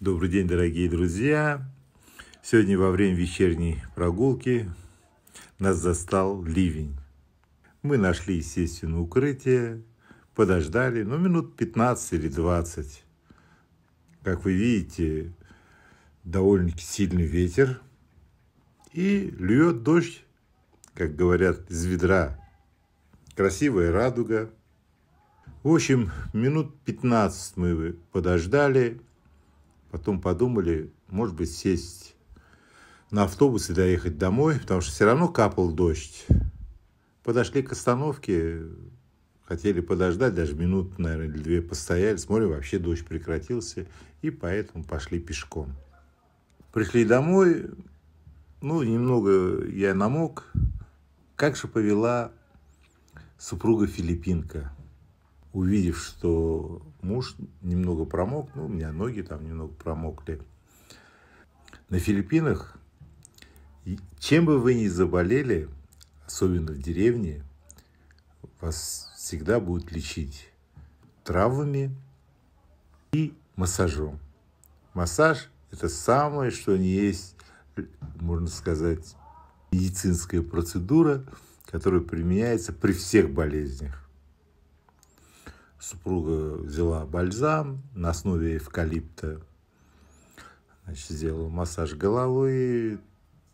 Добрый день, дорогие друзья! Сегодня во время вечерней прогулки нас застал ливень. Мы нашли, естественно, укрытие, подождали, ну, минут 15 или 20. Как вы видите, довольно-таки сильный ветер и льет дождь, как говорят, из ведра. Красивая радуга. В общем, минут 15 мы подождали, Потом подумали, может быть, сесть на автобус и доехать домой, потому что все равно капал дождь. Подошли к остановке, хотели подождать, даже минут, наверное, или две постояли. Смотрим, вообще дождь прекратился, и поэтому пошли пешком. Пришли домой, ну, немного я намок. Как же повела супруга Филиппинка – увидев, что муж немного промок, ну, у меня ноги там немного промокли, на Филиппинах, чем бы вы ни заболели, особенно в деревне, вас всегда будут лечить травами и массажом. Массаж – это самое, что не есть, можно сказать, медицинская процедура, которая применяется при всех болезнях. Супруга взяла бальзам на основе эвкалипта, значит, сделала массаж головы,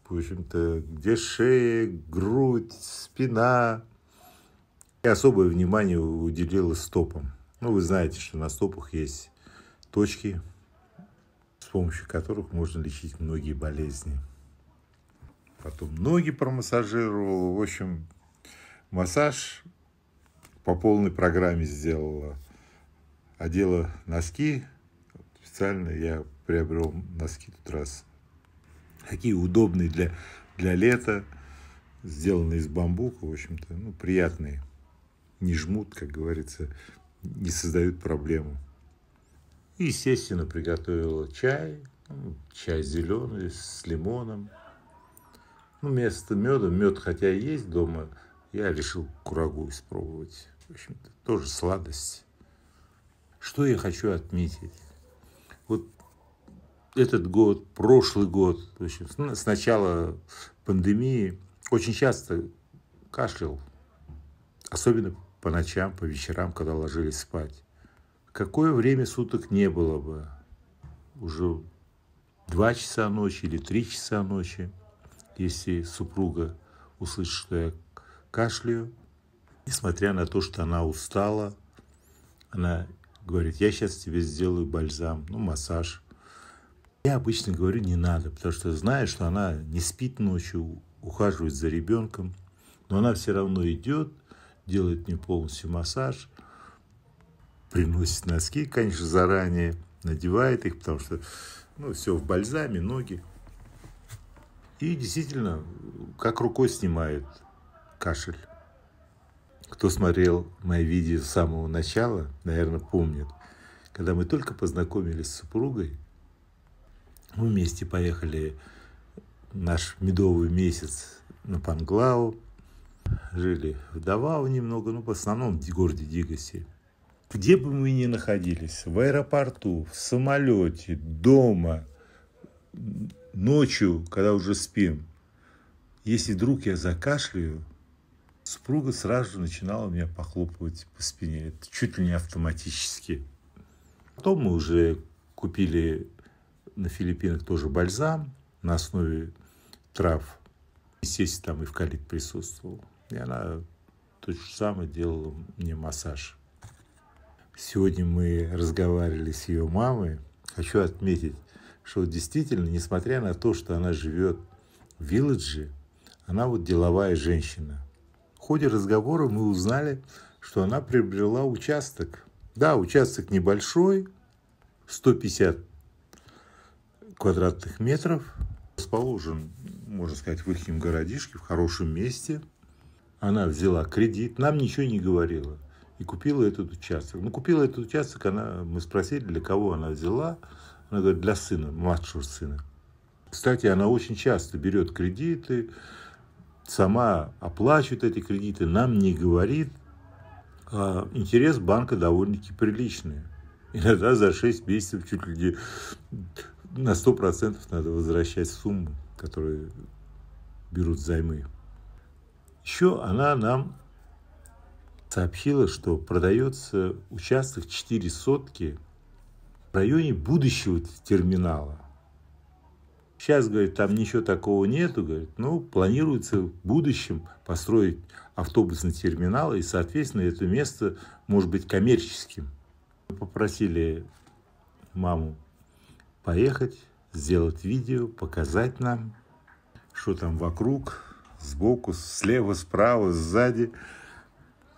в общем-то, где шея, грудь, спина. И особое внимание уделила стопам. Ну, вы знаете, что на стопах есть точки, с помощью которых можно лечить многие болезни. Потом ноги промассажировала. В общем, массаж по полной программе сделала. Одела а носки. Специально я приобрел носки тут раз. какие удобные для, для лета. Сделаны из бамбука, в общем-то, ну, приятные. Не жмут, как говорится, не создают проблему. И, естественно, приготовила чай. Ну, чай зеленый с лимоном. Ну, вместо меда, мед хотя и есть дома, я решил курагу испробовать в общем-то, тоже сладость. Что я хочу отметить? Вот этот год, прошлый год, в общем, с начала пандемии очень часто кашлял, особенно по ночам, по вечерам, когда ложились спать. Какое время суток не было бы? Уже два часа ночи или три часа ночи, если супруга услышит, что я кашляю, Несмотря на то, что она устала, она говорит, я сейчас тебе сделаю бальзам, ну, массаж. Я обычно говорю, не надо, потому что знаю, что она не спит ночью, ухаживает за ребенком, но она все равно идет, делает мне полностью массаж, приносит носки, конечно, заранее, надевает их, потому что, ну, все в бальзаме, ноги. И действительно, как рукой снимает кашель. Кто смотрел мои видео с самого начала, наверное, помнит, когда мы только познакомились с супругой, мы вместе поехали наш медовый месяц на Панглау, жили в Давау немного, ну, в основном в городе Дигоси. Где бы мы ни находились, в аэропорту, в самолете, дома, ночью, когда уже спим, если вдруг я закашляю, Супруга сразу начинала меня похлопывать по спине. Это чуть ли не автоматически. Потом мы уже купили на Филиппинах тоже бальзам на основе трав. Естественно, там эвкалипт присутствовал. И она то же самое делала мне массаж. Сегодня мы разговаривали с ее мамой. Хочу отметить, что действительно, несмотря на то, что она живет в вилладже, она вот деловая женщина ходе разговора мы узнали, что она приобрела участок. Да, участок небольшой, 150 квадратных метров, расположен, можно сказать, в их городишке, в хорошем месте. Она взяла кредит, нам ничего не говорила и купила этот участок. Ну, купила этот участок, она, мы спросили, для кого она взяла. Она говорит, для сына, младшего сына. Кстати, она очень часто берет кредиты, сама оплачивает эти кредиты, нам не говорит, а интерес банка довольно-таки приличный. Иногда за 6 месяцев чуть ли не на 100% надо возвращать сумму, которую берут займы. Еще она нам сообщила, что продается участок 4 сотки в районе будущего терминала. Сейчас, говорит, там ничего такого нету, говорит, ну, планируется в будущем построить автобусный терминал, и, соответственно, это место может быть коммерческим. Мы попросили маму поехать, сделать видео, показать нам, что там вокруг, сбоку, слева, справа, сзади.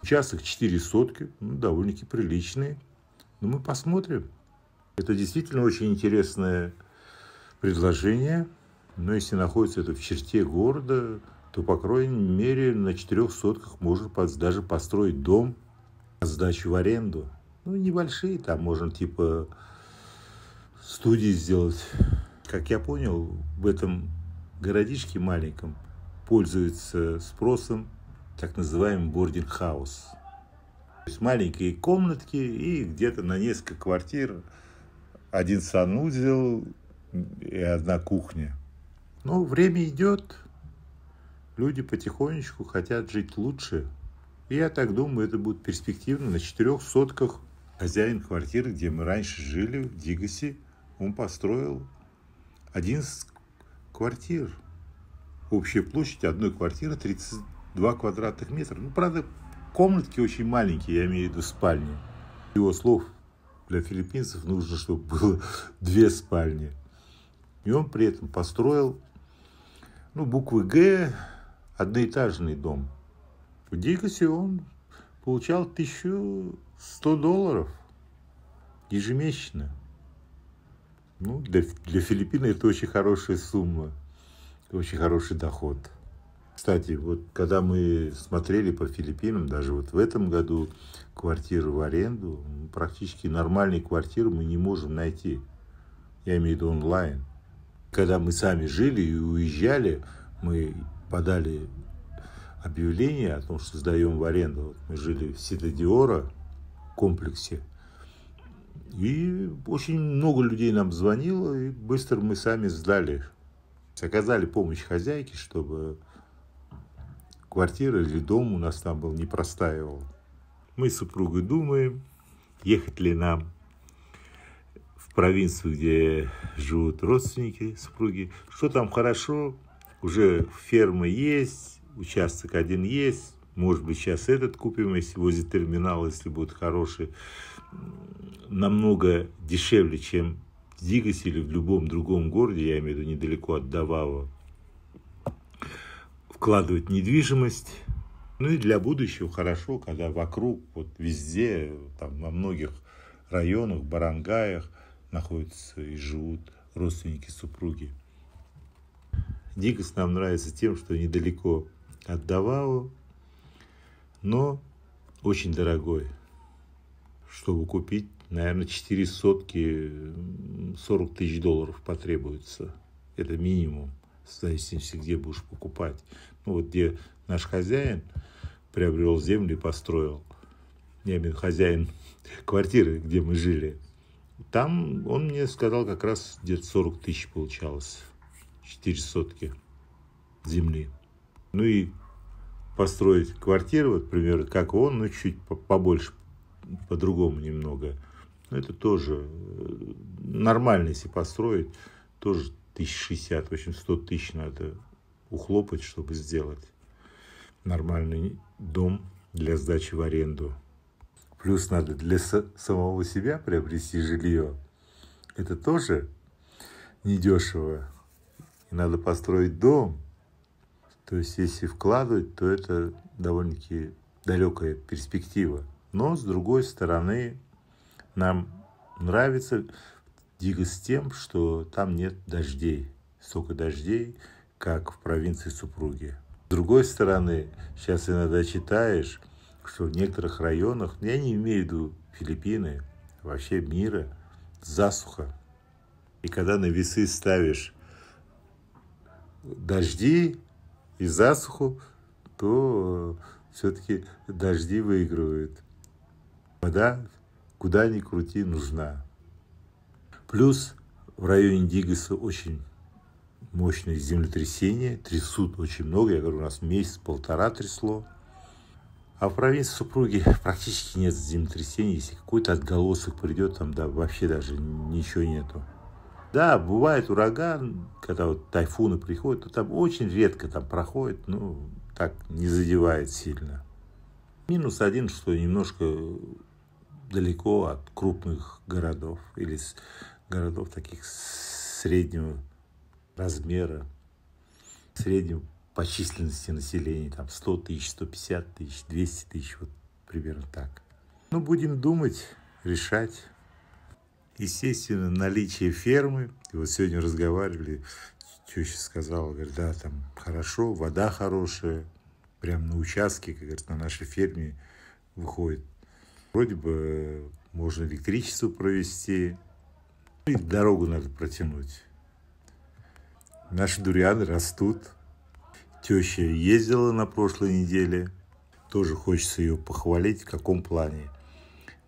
Участок 4 сотки, ну, довольно-таки приличные. Но ну, мы посмотрим. Это действительно очень интересное предложение, но если находится это в черте города, то, по крайней мере, на четырех сотках можно даже построить дом, сдачу в аренду. Ну, небольшие, там можно типа студии сделать. Как я понял, в этом городишке маленьком пользуется спросом так называемый бординг-хаус. То есть маленькие комнатки и где-то на несколько квартир один санузел и одна кухня. Ну, время идет, люди потихонечку хотят жить лучше. И я так думаю, это будет перспективно на четырех сотках. Хозяин квартиры, где мы раньше жили, в Дигасе, он построил один квартир. Общая площадь одной квартиры 32 квадратных метра. Ну, правда, комнатки очень маленькие, я имею в виду спальни. Его слов, для филиппинцев нужно, чтобы было две спальни. И он при этом построил, ну, буквы «Г», одноэтажный дом. В Дикосе он получал 1100 долларов ежемесячно. Ну, для, для Филиппины это очень хорошая сумма, очень хороший доход. Кстати, вот когда мы смотрели по Филиппинам, даже вот в этом году квартиру в аренду, практически нормальные квартиры мы не можем найти. Я имею в виду онлайн когда мы сами жили и уезжали, мы подали объявление о том, что сдаем в аренду. мы жили в Сидодиора комплексе. И очень много людей нам звонило, и быстро мы сами сдали. Оказали помощь хозяйке, чтобы квартира или дом у нас там был не простаивал. Мы с супругой думаем, ехать ли нам провинцию, где живут родственники, супруги, что там хорошо, уже фермы есть, участок один есть, может быть, сейчас этот купим, если возле терминала, если будет хороший, намного дешевле, чем в Дигосе или в любом другом городе, я имею в виду недалеко от Давао, вкладывать недвижимость. Ну и для будущего хорошо, когда вокруг, вот везде, там во многих районах, барангаях, находятся и живут родственники супруги. Дикость нам нравится тем, что недалеко от Давао, но очень дорогой. Чтобы купить, наверное, 4 сотки 40 тысяч долларов потребуется. Это минимум, в зависимости, где будешь покупать. Ну, вот где наш хозяин приобрел землю и построил. Я имею в виду хозяин квартиры, где мы жили. Там он мне сказал, как раз где-то 40 тысяч получалось. 4 сотки земли. Ну и построить квартиру, вот, примерно как он, но ну, чуть побольше, по-другому немного. Но ну, это тоже э, нормально, если построить, тоже 1060, в общем, 100 тысяч надо ухлопать, чтобы сделать нормальный дом для сдачи в аренду. Плюс надо для самого себя приобрести жилье. Это тоже недешево. И надо построить дом. То есть, если вкладывать, то это довольно-таки далекая перспектива. Но, с другой стороны, нам нравится дико с тем, что там нет дождей. Столько дождей, как в провинции Супруги. С другой стороны, сейчас иногда читаешь, что в некоторых районах, ну, я не имею в виду Филиппины, вообще мира, засуха. И когда на весы ставишь дожди и засуху, то э, все-таки дожди выигрывают. Вода, куда ни крути, нужна. Плюс в районе Дигаса очень мощные землетрясения, трясут очень много. Я говорю, у нас месяц-полтора трясло. А в провинции супруги практически нет землетрясений. Если какой-то отголосок придет, там да, вообще даже ничего нету. Да, бывает ураган, когда вот тайфуны приходят, то там очень редко там проходит, ну, так не задевает сильно. Минус один, что немножко далеко от крупных городов или городов таких среднего размера, среднего по численности населения, там 100 тысяч, 150 тысяч, 200 тысяч, вот примерно так. Ну, будем думать, решать. Естественно, наличие фермы. И вот сегодня разговаривали, теща сказала, говорит, да, там хорошо, вода хорошая, прям на участке, как говорят, на нашей ферме выходит. Вроде бы можно электричество провести, и дорогу надо протянуть. Наши дурианы растут, Теща ездила на прошлой неделе. Тоже хочется ее похвалить. В каком плане?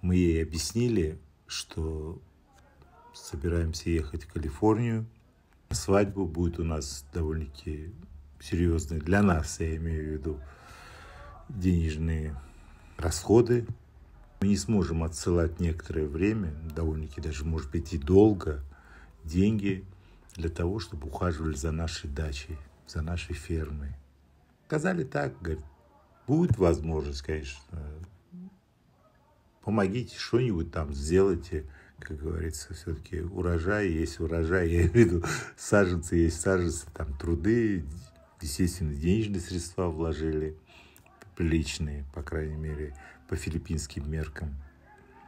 Мы ей объяснили, что собираемся ехать в Калифорнию. Свадьба будет у нас довольно-таки серьезной для нас, я имею в виду, денежные расходы. Мы не сможем отсылать некоторое время, довольно-таки даже, может быть, и долго, деньги для того, чтобы ухаживали за нашей дачей за нашей фермы. Сказали так, говорит, будет возможность, конечно, помогите что-нибудь там сделайте, как говорится, все-таки урожай есть урожай, я имею в виду саженцы есть саженцы, там труды, естественно, денежные средства вложили, приличные, по крайней мере, по филиппинским меркам.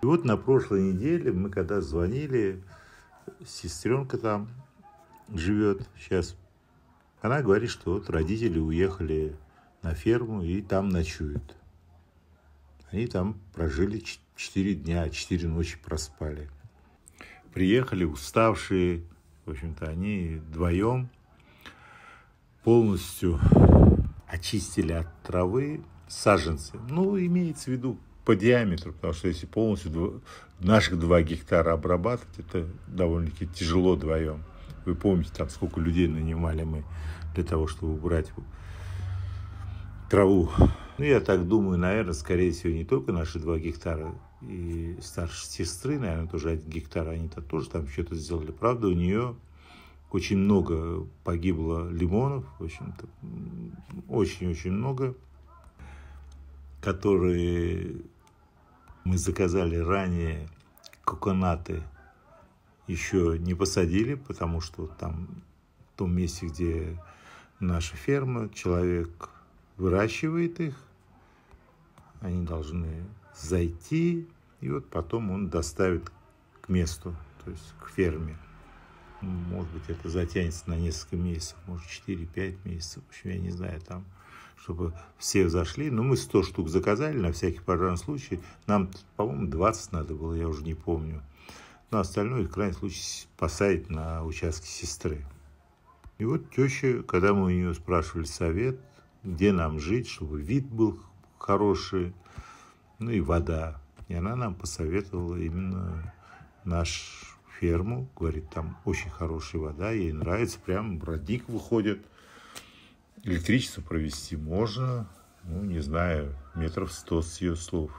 И вот на прошлой неделе мы когда звонили, сестренка там живет, сейчас она говорит, что вот родители уехали на ферму и там ночуют. Они там прожили 4 дня, 4 ночи проспали. Приехали уставшие, в общем-то, они вдвоем полностью очистили от травы саженцы. Ну, имеется в виду по диаметру, потому что если полностью наших 2 гектара обрабатывать, это довольно-таки тяжело вдвоем. Вы помните, там сколько людей нанимали мы для того, чтобы убрать траву. Ну, я так думаю, наверное, скорее всего, не только наши два гектара, и старшей сестры, наверное, тоже один гектар, они-то тоже там что-то сделали. Правда, у нее очень много погибло лимонов, в общем-то, очень-очень много, которые мы заказали ранее, коконаты – еще не посадили, потому что там, в том месте, где наша ферма, человек выращивает их, они должны зайти, и вот потом он доставит к месту, то есть к ферме. Может быть, это затянется на несколько месяцев, может, 4-5 месяцев, в общем, я не знаю, там, чтобы все зашли. Но мы 100 штук заказали на всякий пожарный случай. Нам, по-моему, 20 надо было, я уже не помню. Ну, остальное, в крайнем случае, спасает на участке сестры. И вот теща, когда мы у нее спрашивали совет, где нам жить, чтобы вид был хороший, ну и вода. И она нам посоветовала именно наш ферму, говорит, там очень хорошая вода, ей нравится, прям родник выходит, электричество провести можно, ну, не знаю, метров сто с ее слов,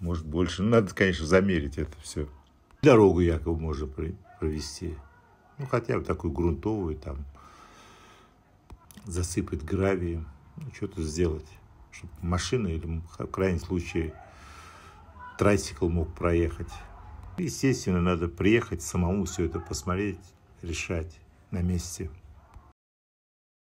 может больше, надо, конечно, замерить это все. Дорогу якобы можно провести. Ну, хотя бы такую грунтовую, там, засыпать гравием, ну, что-то сделать, чтобы машина или, в крайнем случае, трайсикл мог проехать. Естественно, надо приехать самому все это посмотреть, решать на месте.